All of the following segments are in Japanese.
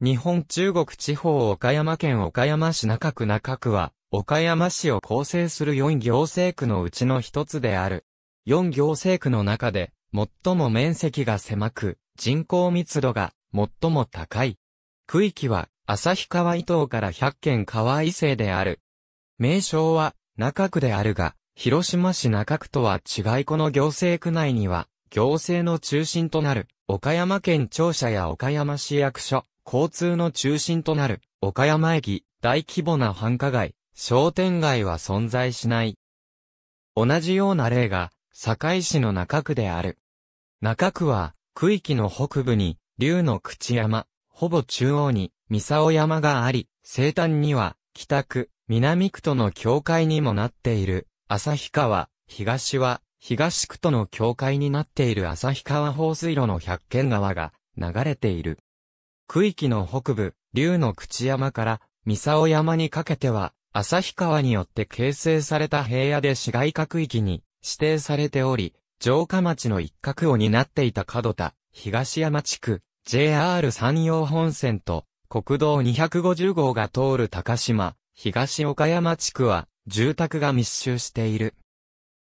日本中国地方岡山県岡山市中区中区は、岡山市を構成する4行政区のうちの一つである。4行政区の中で、最も面積が狭く、人口密度が最も高い。区域は、旭川伊東から100県川伊勢である。名称は、中区であるが、広島市中区とは違いこの行政区内には、行政の中心となる、岡山県庁舎や岡山市役所、交通の中心となる、岡山駅、大規模な繁華街、商店街は存在しない。同じような例が、堺市の中区である。中区は、区域の北部に、竜の口山、ほぼ中央に、三沢山があり、西端には、北区、南区との境界にもなっている、旭川、東は、東区との境界になっている旭川放水路の百軒川が流れている。区域の北部、竜の口山から、三竿山にかけては、旭川によって形成された平野で市街化区域に指定されており、城下町の一角を担っていた門田、東山地区、JR 山陽本線と、国道250号が通る高島、東岡山地区は、住宅が密集している。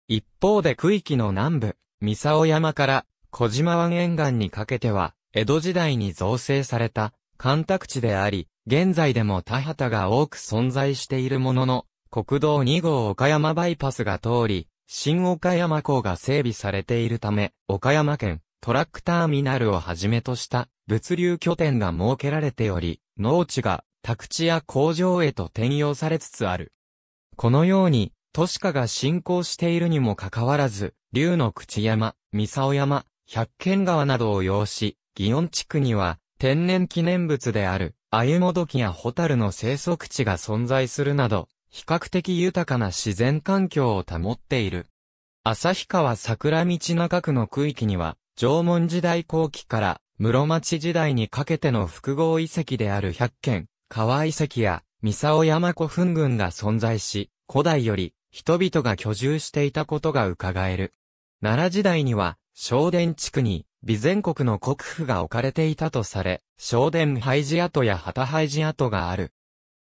一方で区域の南部、三竿山から、小島湾沿岸にかけては、江戸時代に造成された、干拓地であり、現在でも田畑が多く存在しているものの、国道2号岡山バイパスが通り、新岡山港が整備されているため、岡山県、トラックターミナルをはじめとした物流拠点が設けられており、農地が宅地や工場へと転用されつつある。このように、都市化が進行しているにもかかわらず、竜の口山、三沢山、百軒川などを要し、祇園地区には、天然記念物である、アユモドキやホタルの生息地が存在するなど、比較的豊かな自然環境を保っている。旭川桜道中区の区域には、縄文時代後期から室町時代にかけての複合遺跡である百軒、川遺跡や三沢山古墳群が存在し、古代より人々が居住していたことが伺える。奈良時代には、正殿地区に備前国の国府が置かれていたとされ、正殿廃寺跡や旗廃寺跡がある。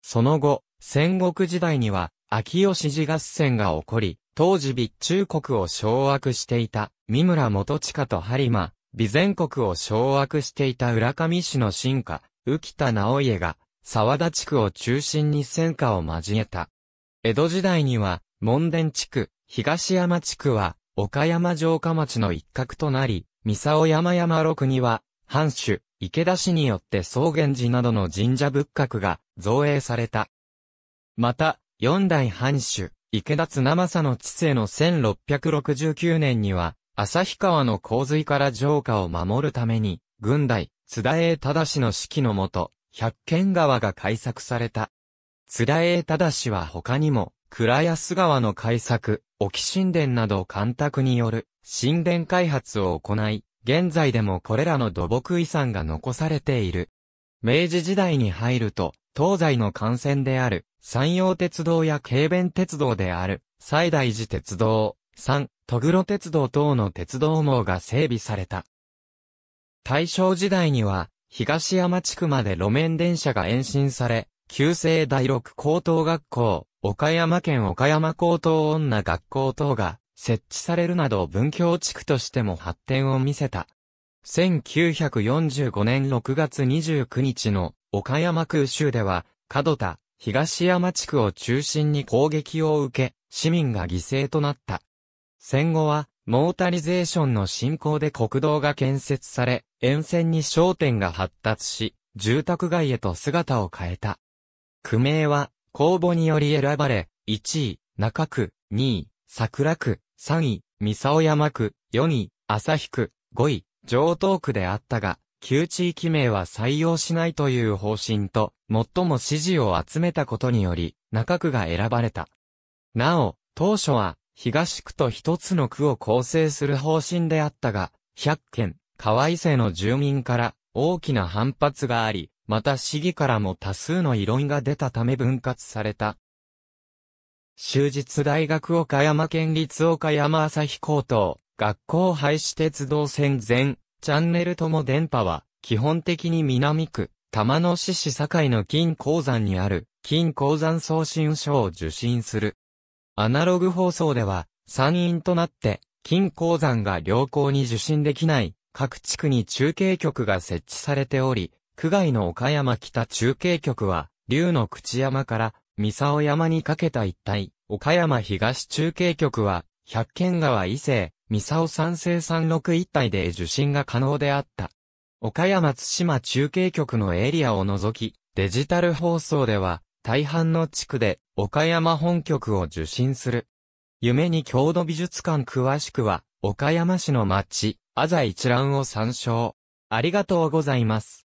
その後、戦国時代には、秋吉寺合戦が起こり、当時備中国を掌握していた、三村元親と播磨、備前国を掌握していた浦上市の進化、浮田直家が、沢田地区を中心に戦火を交えた。江戸時代には、門田地区、東山地区は、岡山城下町の一角となり、三沢山山六には、藩主、池田氏によって草原寺などの神社仏閣が造営された。また、四代藩主、池田綱政の治世の1669年には、旭川の洪水から城下を守るために、軍代、津田栄忠氏の指揮のもと、百軒川が開削された。津田栄忠氏は他にも、倉安川の開削、沖神殿など干拓による神殿開発を行い、現在でもこれらの土木遺産が残されている。明治時代に入ると、東西の幹線である、山陽鉄道や京弁鉄道である、西大寺鉄道、三、戸黒鉄道等の鉄道網が整備された。大正時代には、東山地区まで路面電車が延伸され、旧制第六高等学校、岡山県岡山高等女学校等が設置されるなど文教地区としても発展を見せた。1945年6月29日の岡山空襲では、門田、東山地区を中心に攻撃を受け、市民が犠牲となった。戦後は、モータリゼーションの進行で国道が建設され、沿線に商店が発達し、住宅街へと姿を変えた。区名は、公募により選ばれ、1位、中区、2位、桜区、3位、三沢山区、4位、旭区、5位、上東区であったが、旧地域名は採用しないという方針と、最も支持を集めたことにより、中区が選ばれた。なお、当初は、東区と一つの区を構成する方針であったが、100件、河合生の住民から大きな反発があり、また市議からも多数の異論が出たため分割された。終日大学岡山県立岡山朝日高等、学校廃止鉄道線全、チャンネルとも電波は、基本的に南区、玉野市市境の金鉱山にある、金鉱山送信所を受信する。アナログ放送では、山陰となって、金鉱山が良好に受信できない、各地区に中継局が設置されており、区外の岡山北中継局は、竜の口山から、三沢山にかけた一帯、岡山東中継局は、百間川伊勢、三沢三西三六一帯で受信が可能であった。岡山津島中継局のエリアを除き、デジタル放送では、大半の地区で、岡山本局を受信する。夢に郷土美術館詳しくは、岡山市の町、あざ一覧を参照。ありがとうございます。